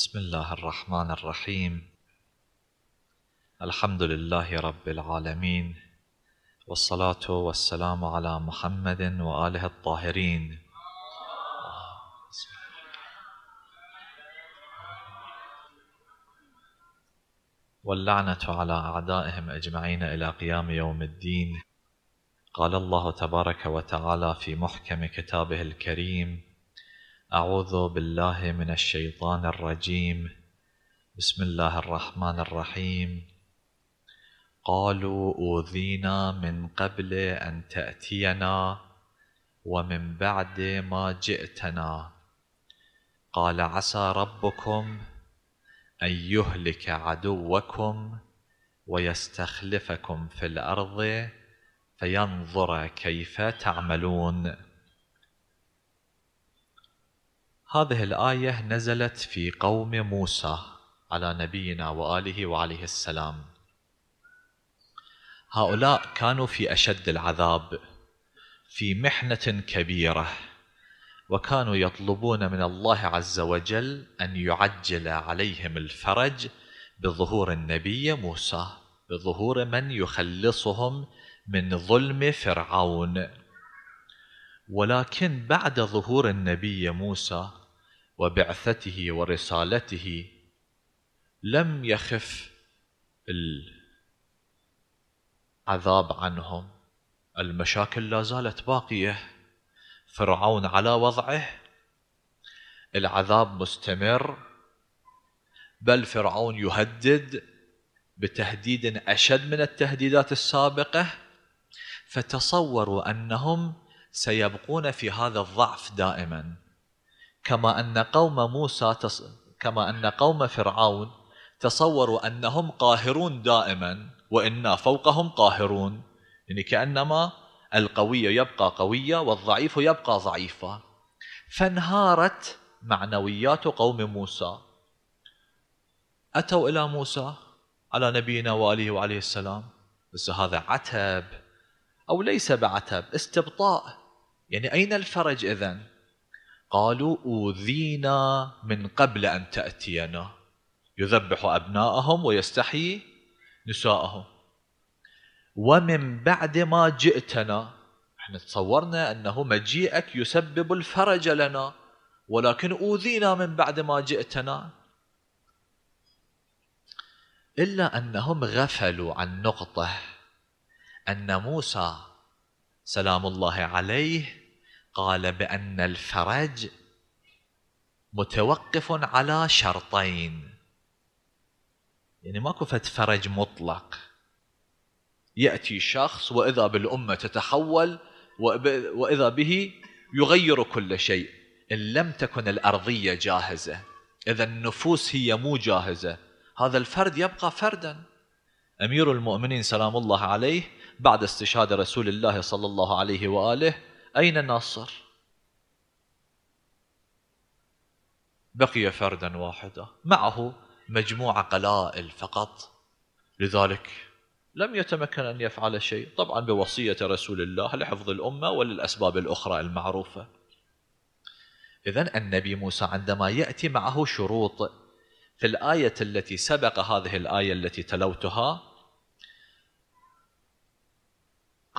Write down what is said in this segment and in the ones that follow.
بسم الله الرحمن الرحيم الحمد لله رب العالمين والصلاة والسلام على محمد وآله الطاهرين واللعنة على أعدائهم أجمعين إلى قيام يوم الدين قال الله تبارك وتعالى في محكم كتابه الكريم أعوذ بالله من الشيطان الرجيم بسم الله الرحمن الرحيم قالوا أوذينا من قبل أن تأتينا ومن بعد ما جئتنا قال عسى ربكم أن يهلك عدوكم ويستخلفكم في الأرض فينظر كيف تعملون هذه الآية نزلت في قوم موسى على نبينا وآله وعليه السلام هؤلاء كانوا في أشد العذاب في محنة كبيرة وكانوا يطلبون من الله عز وجل أن يعجل عليهم الفرج بظهور النبي موسى بظهور من يخلصهم من ظلم فرعون ولكن بعد ظهور النبي موسى وبعثته ورسالته لم يخف العذاب عنهم المشاكل لا زالت باقيه فرعون على وضعه العذاب مستمر بل فرعون يهدد بتهديد اشد من التهديدات السابقه فتصوروا انهم سيبقون في هذا الضعف دائما كما أن قوم موسى تص... كما أن قوم فرعون تصوروا أنهم قاهرون دائما وإنا فوقهم قاهرون يعني كأنما القوي يبقى قوية والضعيف يبقى ضعيفا فانهارت معنويات قوم موسى أتوا إلى موسى على نبينا وآله وعليه السلام بس هذا عتب أو ليس بعتب استبطاء يعني أين الفرج إذن قالوا أوذينا من قبل أن تأتينا يذبح أبناءهم ويستحيي نساءهم ومن بعد ما جئتنا احنا تصورنا أنه مجيئك يسبب الفرج لنا ولكن أوذينا من بعد ما جئتنا إلا أنهم غفلوا عن نقطة أن موسى سلام الله عليه قال بأن الفرج متوقف على شرطين يعني ماكو فد فرج مطلق يأتي شخص وإذا بالأمة تتحول وإذا به يغير كل شيء إن لم تكن الأرضية جاهزة إذا النفوس هي مو جاهزة هذا الفرد يبقى فردا أمير المؤمنين سلام الله عليه بعد استشهاد رسول الله صلى الله عليه وآله أين الناصر؟ بقي فردا واحدا معه مجموعة قلائل فقط لذلك لم يتمكن أن يفعل شيء طبعا بوصية رسول الله لحفظ الأمة وللأسباب الأخرى المعروفة إذا النبي موسى عندما يأتي معه شروط في الآية التي سبق هذه الآية التي تلوتها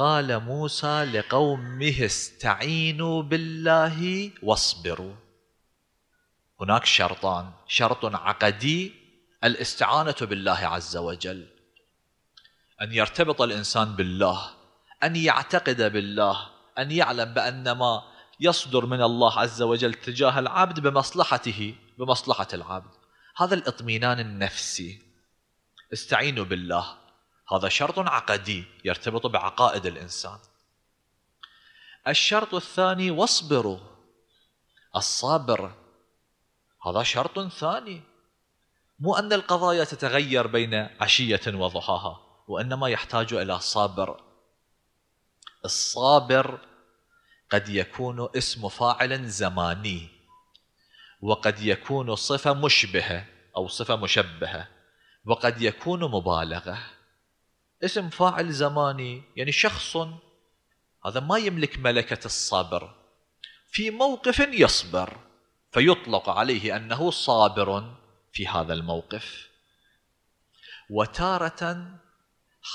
قال موسى لقومه استعينوا بالله واصبروا هناك شرطان شرط عقدي الاستعانة بالله عز وجل أن يرتبط الإنسان بالله أن يعتقد بالله أن يعلم بأن ما يصدر من الله عز وجل تجاه العبد بمصلحته بمصلحة العبد هذا الاطمئنان النفسي استعينوا بالله هذا شرط عقدي يرتبط بعقائد الإنسان الشرط الثاني واصبروا الصابر هذا شرط ثاني مو أن القضايا تتغير بين عشية وضحاها وإنما يحتاج إلى صابر الصابر قد يكون اسم فاعل زماني وقد يكون صفة مشبهة أو صفة مشبهة وقد يكون مبالغة اسم فاعل زماني يعني شخص هذا ما يملك ملكة الصبر في موقف يصبر فيطلق عليه أنه صابر في هذا الموقف وتارة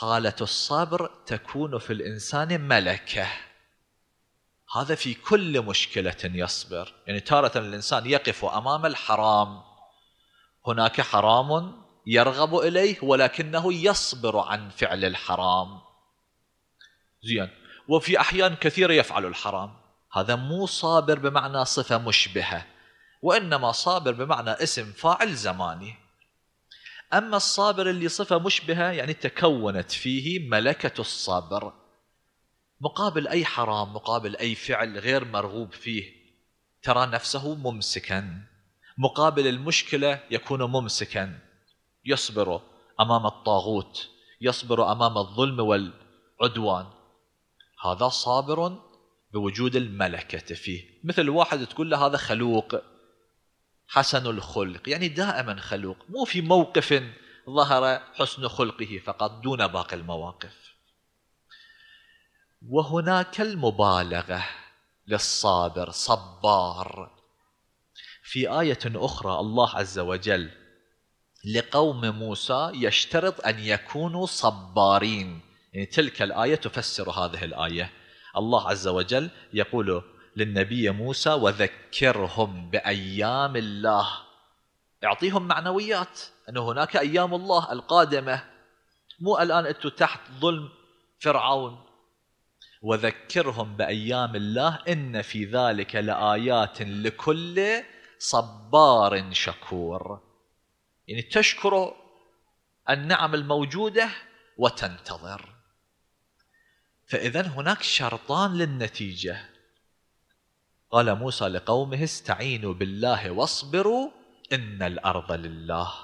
حالة الصبر تكون في الإنسان ملكة هذا في كل مشكلة يصبر يعني تارة الإنسان يقف أمام الحرام هناك حرام يرغب إليه ولكنه يصبر عن فعل الحرام زين وفي أحيان كثيرة يفعل الحرام هذا مو صابر بمعنى صفة مشبهة وإنما صابر بمعنى اسم فاعل زماني أما الصابر اللي صفة مشبهة يعني تكونت فيه ملكة الصبر مقابل أي حرام مقابل أي فعل غير مرغوب فيه ترى نفسه ممسكا مقابل المشكلة يكون ممسكا يصبر أمام الطاغوت يصبر أمام الظلم والعدوان هذا صابر بوجود الملكة فيه مثل واحد تقول له هذا خلوق حسن الخلق يعني دائما خلوق مو في موقف ظهر حسن خلقه فقط دون باقي المواقف وهناك المبالغة للصابر صبار في آية أخرى الله عز وجل لقوم موسى يشترط أن يكونوا صبارين يعني تلك الآية تفسر هذه الآية الله عز وجل يقول للنبي موسى وذكرهم بأيام الله اعطيهم معنويات أن هناك أيام الله القادمة مو الآن أنتم تحت ظلم فرعون وذكرهم بأيام الله إن في ذلك لآيات لكل صبار شكور يعني تشكر النعم الموجودة وتنتظر فإذا هناك شرطان للنتيجة قال موسى لقومه استعينوا بالله واصبروا إن الأرض لله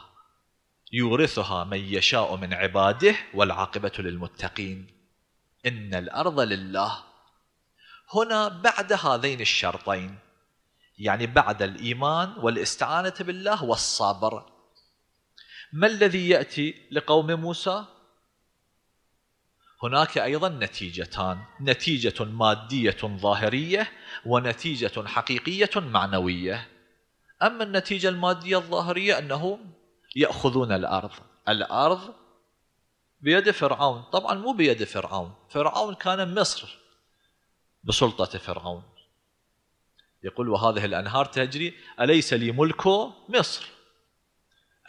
يورثها من يشاء من عباده والعاقبة للمتقين إن الأرض لله هنا بعد هذين الشرطين يعني بعد الإيمان والاستعانة بالله والصبر ما الذي يأتي لقوم موسى؟ هناك أيضا نتيجتان نتيجة مادية ظاهرية ونتيجة حقيقية معنوية أما النتيجة المادية الظاهرية أنهم يأخذون الأرض الأرض بيد فرعون طبعا مو بيد فرعون فرعون كان مصر بسلطة فرعون يقول وهذه الأنهار تجري أليس لي ملك مصر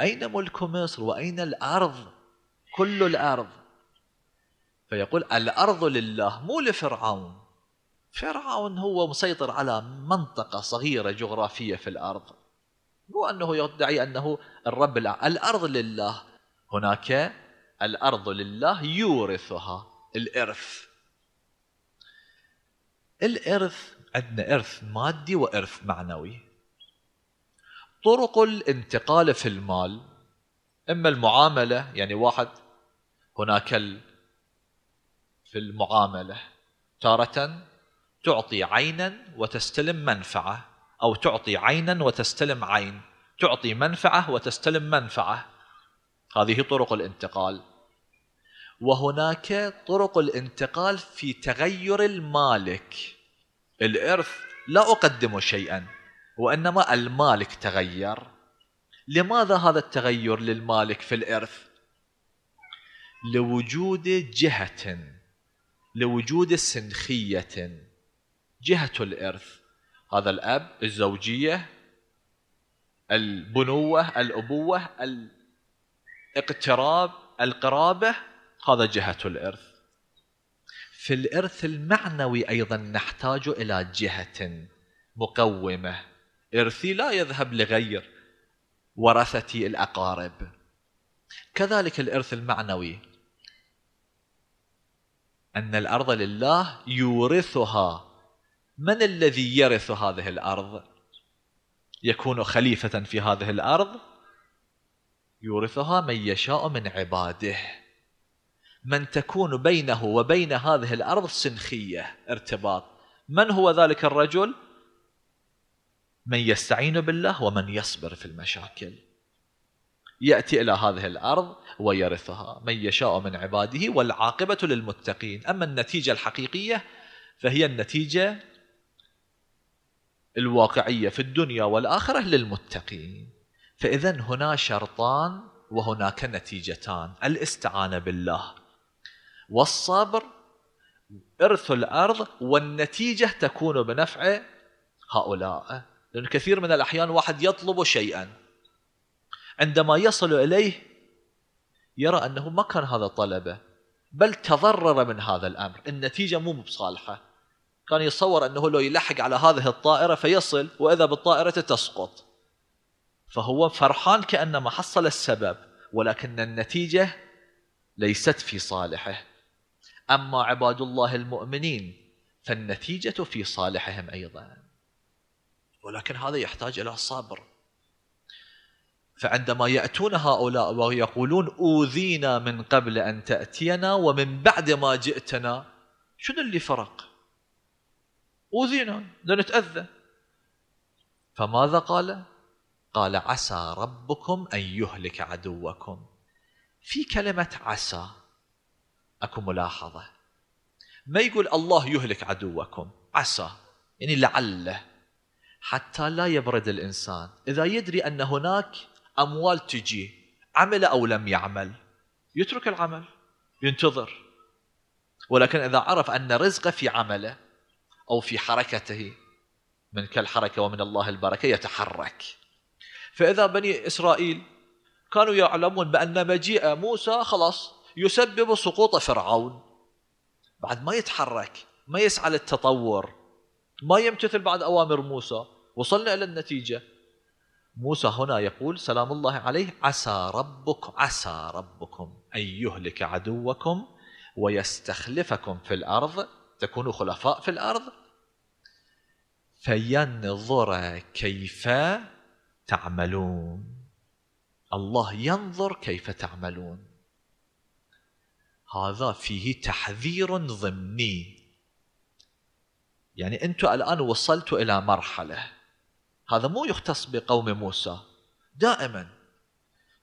أين ملك مصر وأين الأرض كل الأرض فيقول الأرض لله مو لفرعون فرعون هو مسيطر على منطقة صغيرة جغرافية في الأرض مو أنه يدعي أنه الرب الأرض, الأرض لله هناك الأرض لله يورثها الإرث الإرث عندنا إرث مادي وإرث معنوي طرق الانتقال في المال إما المعاملة يعني واحد هناك في المعاملة تارة تعطي عينا وتستلم منفعة أو تعطي عينا وتستلم عين تعطي منفعة وتستلم منفعة هذه طرق الانتقال وهناك طرق الانتقال في تغير المالك الإرث لا أقدم شيئا وإنما المالك تغير لماذا هذا التغير للمالك في الإرث لوجود جهة لوجود سنخية جهة الإرث هذا الأب الزوجية البنوة الأبوة الاقتراب القرابة هذا جهة الإرث في الإرث المعنوي أيضا نحتاج إلى جهة مقومة إرثي لا يذهب لغير ورثتي الأقارب كذلك الإرث المعنوي أن الأرض لله يورثها من الذي يرث هذه الأرض يكون خليفة في هذه الأرض يورثها من يشاء من عباده من تكون بينه وبين هذه الأرض سنخية ارتباط من هو ذلك الرجل من يستعين بالله ومن يصبر في المشاكل يأتي إلى هذه الأرض ويرثها من يشاء من عباده والعاقبة للمتقين أما النتيجة الحقيقية فهي النتيجة الواقعية في الدنيا والآخرة للمتقين فإذا هنا شرطان وهناك نتيجتان الاستعانة بالله والصبر إرث الأرض والنتيجة تكون بنفع هؤلاء لأن كثير من الأحيان واحد يطلب شيئا عندما يصل إليه يرى أنه ما كان هذا طلبه بل تضرر من هذا الأمر النتيجة مو بصالحة كان يتصور أنه لو يلحق على هذه الطائرة فيصل وإذا بالطائرة تسقط فهو فرحان كأنما حصل السبب ولكن النتيجة ليست في صالحه أما عباد الله المؤمنين فالنتيجة في صالحهم أيضاً ولكن هذا يحتاج إلى صبر فعندما يأتون هؤلاء ويقولون أوذينا من قبل أن تأتينا ومن بعد ما جئتنا شنو اللي فرق أوذينا لنتأذى فماذا قال قال عسى ربكم أن يهلك عدوكم في كلمة عسى أكو ملاحظة ما يقول الله يهلك عدوكم عسى يعني لعله حتى لا يبرد الإنسان إذا يدري أن هناك أموال تجي عمل أو لم يعمل يترك العمل ينتظر ولكن إذا عرف أن رزقه في عمله أو في حركته من كالحركة ومن الله البركة يتحرك فإذا بني إسرائيل كانوا يعلمون بأن مجيء موسى خلاص يسبب سقوط فرعون بعد ما يتحرك ما يسعى للتطور ما يمتثل بعد أوامر موسى وصلنا إلى النتيجة موسى هنا يقول سلام الله عليه عسى ربكم عسى ربكم أن يهلك عدوكم ويستخلفكم في الأرض تكونوا خلفاء في الأرض فينظر كيف تعملون الله ينظر كيف تعملون هذا فيه تحذير ضمني يعني أنتم الآن وصلتوا إلى مرحلة هذا مو يختص بقوم موسى دائما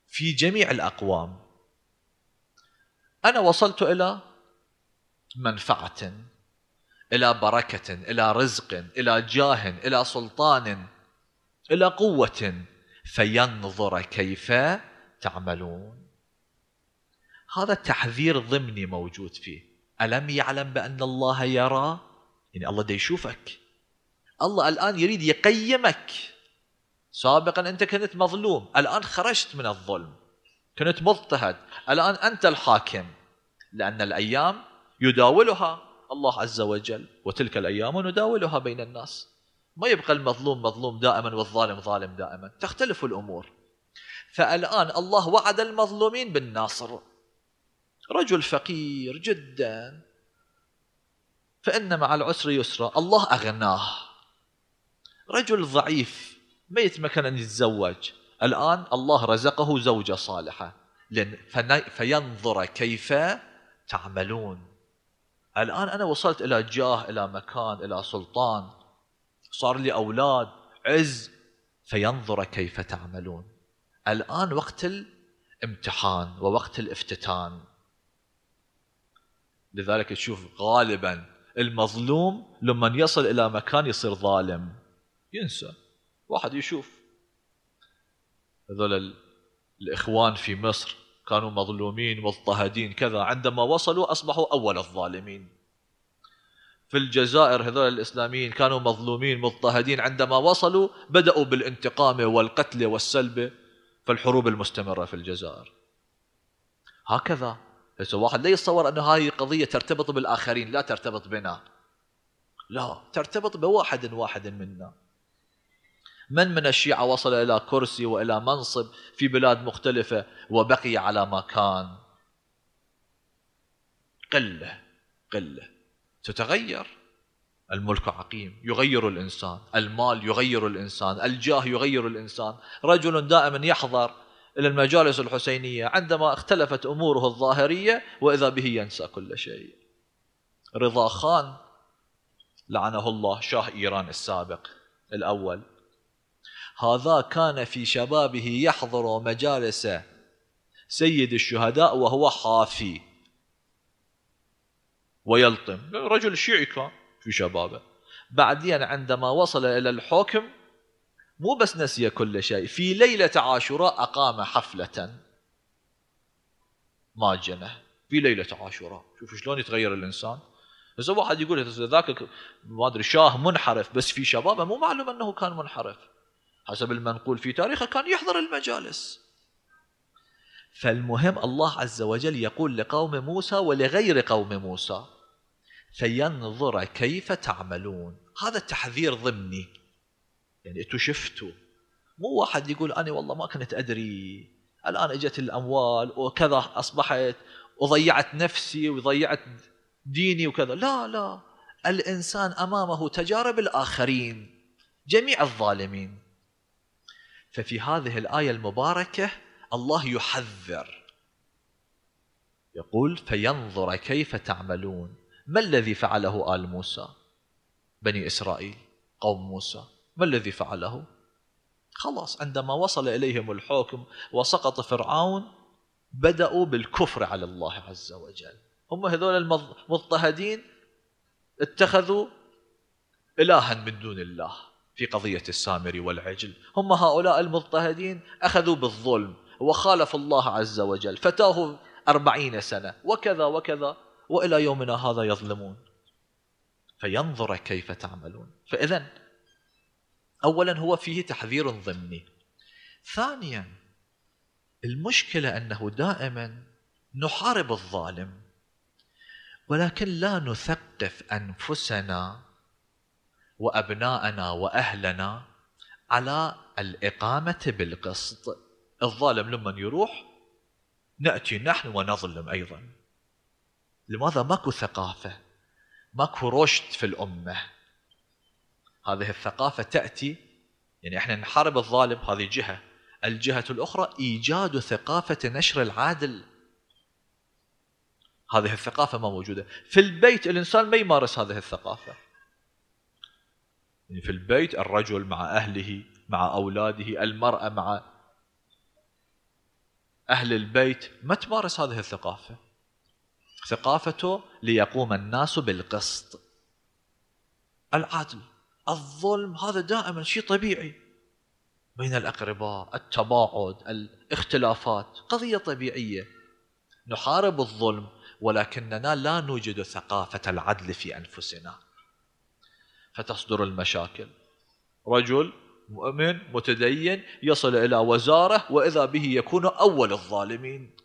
في جميع الأقوام أنا وصلت إلى منفعة إلى بركة إلى رزق إلى جاه إلى سلطان إلى قوة فينظر كيف تعملون هذا تحذير ضمني موجود فيه ألم يعلم بأن الله يرى يعني الله دا يشوفك الله الآن يريد يقيمك سابقا أنت كنت مظلوم الآن خرجت من الظلم كنت مضطهد الآن أنت الحاكم لأن الأيام يداولها الله عز وجل وتلك الأيام نداولها بين الناس ما يبقى المظلوم مظلوم دائما والظالم ظالم دائما تختلف الأمور فالآن الله وعد المظلومين بالناصر رجل فقير جدا فإن مع العسر يسرا الله أغناه رجل ضعيف ما يتمكن أن يتزوج الآن الله رزقه زوجة صالحة فينظر كيف تعملون الآن أنا وصلت إلى جاه إلى مكان إلى سلطان صار لي أولاد عز فينظر كيف تعملون الآن وقت الامتحان ووقت الافتتان لذلك تشوف غالبا المظلوم لما يصل إلى مكان يصير ظالم ينسى واحد يشوف هذول الإخوان في مصر كانوا مظلومين مضطهدين كذا عندما وصلوا أصبحوا أول الظالمين في الجزائر هذول الإسلاميين كانوا مظلومين مضطهدين عندما وصلوا بدأوا بالانتقام والقتل والسلب في الحروب المستمرة في الجزائر هكذا بس واحد لا يتصور انه هاي قضيه ترتبط بالاخرين لا ترتبط بنا لا ترتبط بواحد واحد منا من من الشيعة وصل إلى كرسي وإلى منصب في بلاد مختلفة وبقي على ما كان قلة قلة تتغير الملك عقيم يغير الإنسان المال يغير الإنسان الجاه يغير الإنسان رجل دائما يحضر إلى المجالس الحسينية عندما اختلفت أموره الظاهرية وإذا به ينسى كل شيء رضا خان لعنه الله شاه إيران السابق الأول هذا كان في شبابه يحضر مجالس سيد الشهداء وهو حافي ويلطم رجل شيعي كان في شبابه بعدين عندما وصل إلى الحكم مو بس نسي كل شيء في ليلة عاشوراء أقام حفلة ماجنة في ليلة عاشوراء شوف شلون يتغير الإنسان إذا واحد يقول ذاك ما أدري شاه منحرف بس في شبابه مو معلوم أنه كان منحرف حسب المنقول في تاريخه كان يحضر المجالس فالمهم الله عز وجل يقول لقوم موسى ولغير قوم موسى فينظر كيف تعملون هذا التحذير ضمني يعني انتم شفتوا مو واحد يقول انا والله ما كنت ادري الان اجت الاموال وكذا اصبحت وضيعت نفسي وضيعت ديني وكذا لا لا الانسان امامه تجارب الاخرين جميع الظالمين ففي هذه الايه المباركه الله يحذر يقول فينظر كيف تعملون ما الذي فعله ال موسى بني اسرائيل قوم موسى ما الذي فعله خلاص عندما وصل إليهم الحكم وسقط فرعون بدأوا بالكفر على الله عز وجل هم هذول المضطهدين اتخذوا إلها من دون الله في قضية السامري والعجل هم هؤلاء المضطهدين أخذوا بالظلم وخالفوا الله عز وجل فتاه أربعين سنة وكذا وكذا وإلى يومنا هذا يظلمون فينظر كيف تعملون فإذا أولا هو فيه تحذير ضمني ثانيا المشكلة أنه دائما نحارب الظالم ولكن لا نثقف أنفسنا وأبناءنا وأهلنا على الإقامة بالقسط الظالم لما يروح نأتي نحن ونظلم أيضا لماذا ماكو ثقافة ماكو رشد في الأمة هذه الثقافة تأتي يعني احنا نحارب الظالم هذه جهة الجهة الأخرى إيجاد ثقافة نشر العادل هذه الثقافة ما موجودة في البيت الإنسان ما يمارس هذه الثقافة يعني في البيت الرجل مع أهله مع أولاده المرأة مع أهل البيت ما تمارس هذه الثقافة ثقافته ليقوم الناس بالقسط العدل الظلم هذا دائما شيء طبيعي بين الأقرباء التباعد الاختلافات قضية طبيعية نحارب الظلم ولكننا لا نوجد ثقافة العدل في أنفسنا فتصدر المشاكل رجل مؤمن متدين يصل إلى وزارة وإذا به يكون أول الظالمين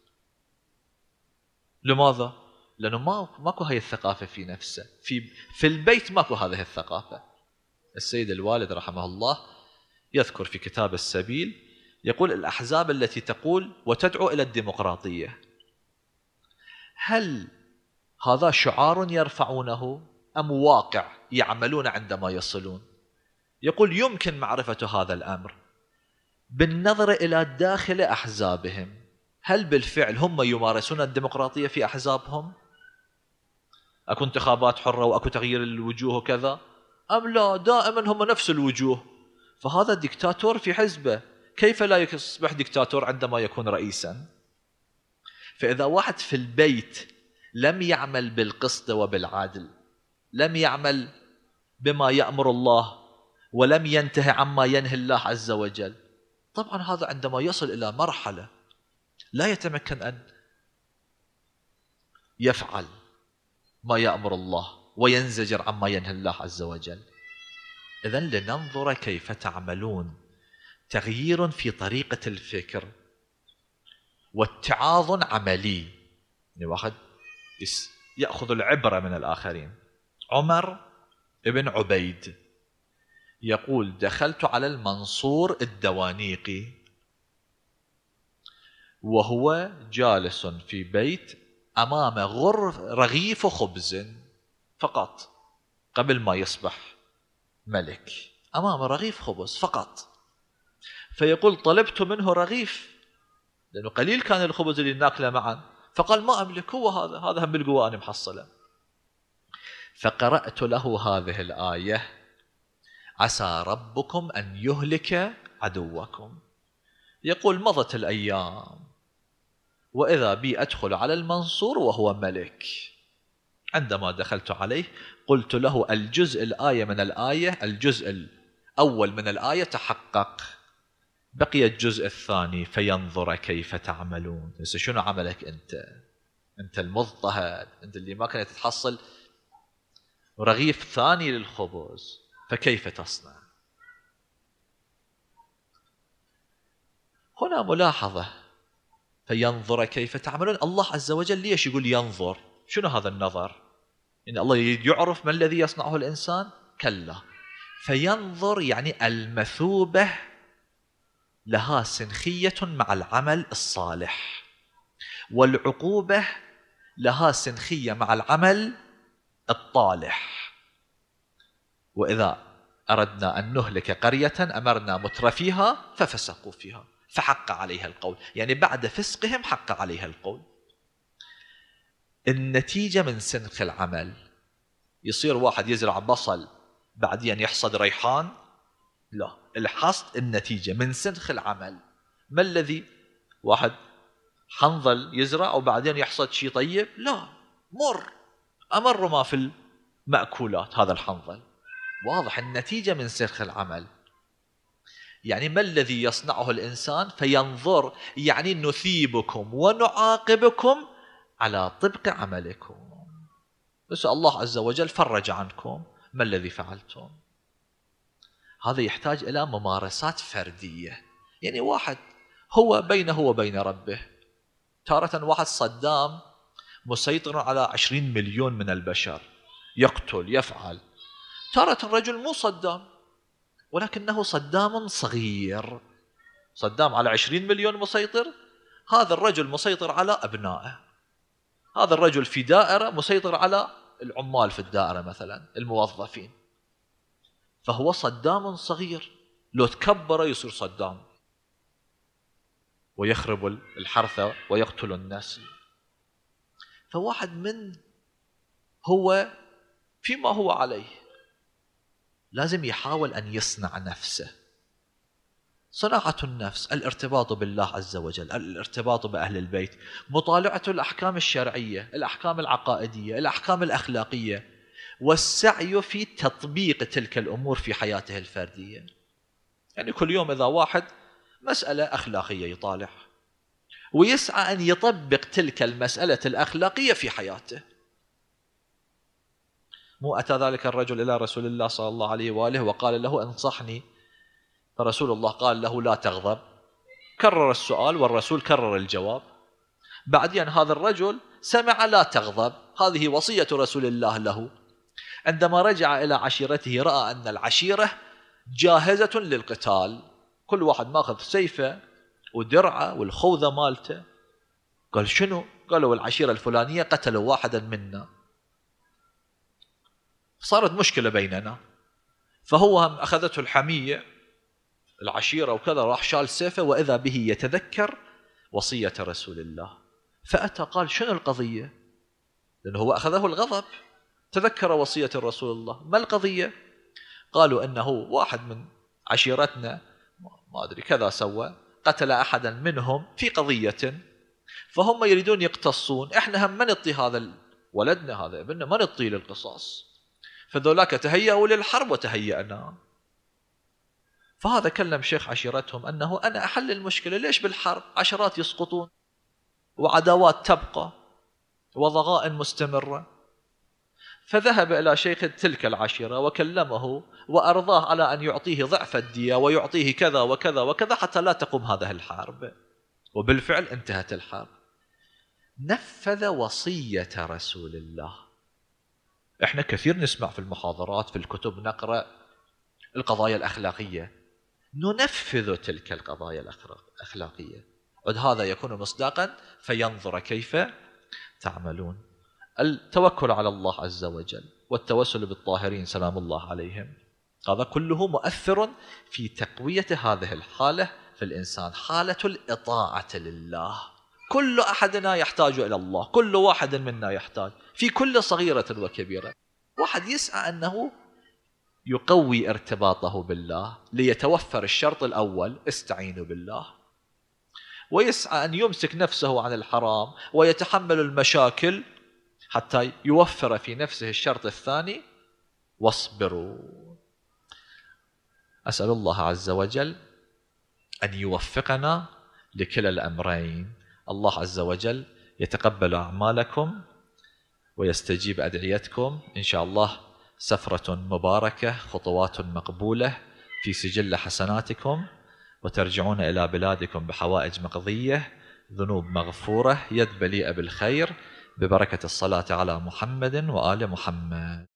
لماذا؟ لأنه ما ماكو هاي الثقافة في نفسه في, في البيت ماكو هذه الثقافة السيد الوالد رحمه الله يذكر في كتاب السبيل يقول الأحزاب التي تقول وتدعو إلى الديمقراطية هل هذا شعار يرفعونه أم واقع يعملون عندما يصلون يقول يمكن معرفة هذا الأمر بالنظر إلى داخل أحزابهم هل بالفعل هم يمارسون الديمقراطية في أحزابهم أكو انتخابات حرة وأكو تغيير الوجوه وكذا أم لا دائما هم نفس الوجوه فهذا دكتاتور في حزبه كيف لا يصبح دكتاتور عندما يكون رئيسا فإذا واحد في البيت لم يعمل بالقسط وبالعدل لم يعمل بما يأمر الله ولم ينتهي عما ينهي الله عز وجل طبعا هذا عندما يصل إلى مرحلة لا يتمكن أن يفعل ما يأمر الله وينزجر عما ينهى الله عز وجل إذا لننظر كيف تعملون تغيير في طريقة الفكر واتعاظ عملي يعني واحد يأخذ العبرة من الآخرين عمر بن عبيد يقول دخلت على المنصور الدوانيقي وهو جالس في بيت أمام غرف رغيف خبز فقط قبل ما يصبح ملك أمامه رغيف خبز فقط فيقول طلبت منه رغيف لأنه قليل كان الخبز اللي ناكله معا فقال ما أملك هو هذا هذا هم بالقوة أنا محصله فقرأت له هذه الآية عسى ربكم أن يهلك عدوكم يقول مضت الأيام وإذا بي أدخل على المنصور وهو ملك عندما دخلت عليه قلت له الجزء الآية من الآية الجزء الأول من الآية تحقق بقي الجزء الثاني فينظر كيف تعملون شنو عملك أنت أنت المضطهد أنت اللي ما كانت تحصل رغيف ثاني للخبز فكيف تصنع هنا ملاحظة فينظر كيف تعملون الله عز وجل ليش يقول ينظر شنو هذا النظر؟ إن الله يعرف ما الذي يصنعه الإنسان؟ كلا فينظر يعني المثوبة لها سنخية مع العمل الصالح والعقوبة لها سنخية مع العمل الطالح وإذا أردنا أن نهلك قرية أمرنا مترفيها ففسقوا فيها فحق عليها القول يعني بعد فسقهم حق عليها القول النتيجة من سنخ العمل يصير واحد يزرع بصل بعدين يحصد ريحان لا الحصد النتيجة من سنخ العمل ما الذي واحد حنظل يزرع وبعدين يحصد شيء طيب لا مر أمر ما في المأكولات هذا الحنظل واضح النتيجة من سنخ العمل يعني ما الذي يصنعه الإنسان فينظر يعني نثيبكم ونعاقبكم على طبق عملكم نسأل الله عز وجل فرج عنكم ما الذي فعلتم هذا يحتاج إلى ممارسات فردية يعني واحد هو بينه وبين ربه تارة واحد صدام مسيطر على عشرين مليون من البشر يقتل يفعل تارة الرجل مو صدام ولكنه صدام صغير صدام على عشرين مليون مسيطر هذا الرجل مسيطر على أبنائه هذا الرجل في دائرة مسيطر على العمال في الدائرة مثلا الموظفين فهو صدام صغير لو تكبر يصير صدام ويخرب الحرثة ويقتل الناس فواحد من هو فيما هو عليه لازم يحاول أن يصنع نفسه صناعة النفس الارتباط بالله عز وجل الارتباط بأهل البيت مطالعة الأحكام الشرعية الأحكام العقائدية الأحكام الأخلاقية والسعي في تطبيق تلك الأمور في حياته الفردية يعني كل يوم إذا واحد مسألة أخلاقية يطالع ويسعى أن يطبق تلك المسألة الأخلاقية في حياته مو أتى ذلك الرجل إلى رسول الله صلى الله عليه وآله وقال له انصحني فرسول الله قال له لا تغضب كرر السؤال والرسول كرر الجواب بعدين هذا الرجل سمع لا تغضب هذه وصية رسول الله له عندما رجع إلى عشيرته رأى أن العشيرة جاهزة للقتال كل واحد ماخذ سيفه ودرعه والخوذة مالته قال شنو؟ قالوا العشيرة الفلانية قتلوا واحدا منا صارت مشكلة بيننا فهو هم أخذته الحمية العشيرة وكذا راح شال سيفه وإذا به يتذكر وصية رسول الله فأتى قال شنو القضية لأنه هو أخذه الغضب تذكر وصية رسول الله ما القضية قالوا أنه واحد من عشيرتنا ما أدري كذا سوى قتل أحدا منهم في قضية فهم يريدون يقتصون احنا هم ما نطي هذا ولدنا هذا ابننا ما نطي للقصاص فذولاك تهيأوا للحرب وتهيأنا فهذا كلم شيخ عشيرتهم أنه أنا أحل المشكلة ليش بالحرب عشرات يسقطون وعداوات تبقى وضغائن مستمرة فذهب إلى شيخ تلك العشيرة وكلمه وأرضاه على أن يعطيه ضعف الدية ويعطيه كذا وكذا وكذا حتى لا تقوم هذه الحرب وبالفعل انتهت الحرب نفذ وصية رسول الله احنا كثير نسمع في المحاضرات في الكتب نقرأ القضايا الأخلاقية ننفذ تلك القضايا الأخلاقية هذا يكون مصداقا فينظر كيف تعملون التوكل على الله عز وجل والتوسل بالطاهرين سلام الله عليهم هذا كله مؤثر في تقوية هذه الحالة في الإنسان حالة الإطاعة لله كل أحدنا يحتاج إلى الله كل واحد منا يحتاج في كل صغيرة وكبيرة واحد يسعى أنه يقوي ارتباطه بالله ليتوفر الشرط الأول استعينوا بالله ويسعى أن يمسك نفسه عن الحرام ويتحمل المشاكل حتى يوفر في نفسه الشرط الثاني واصبروا أسأل الله عز وجل أن يوفقنا لكلا الأمرين الله عز وجل يتقبل أعمالكم ويستجيب أدعيتكم إن شاء الله سفرة مباركة خطوات مقبولة في سجل حسناتكم وترجعون إلى بلادكم بحوائج مقضية ذنوب مغفورة يد بليئة بالخير ببركة الصلاة على محمد وآل محمد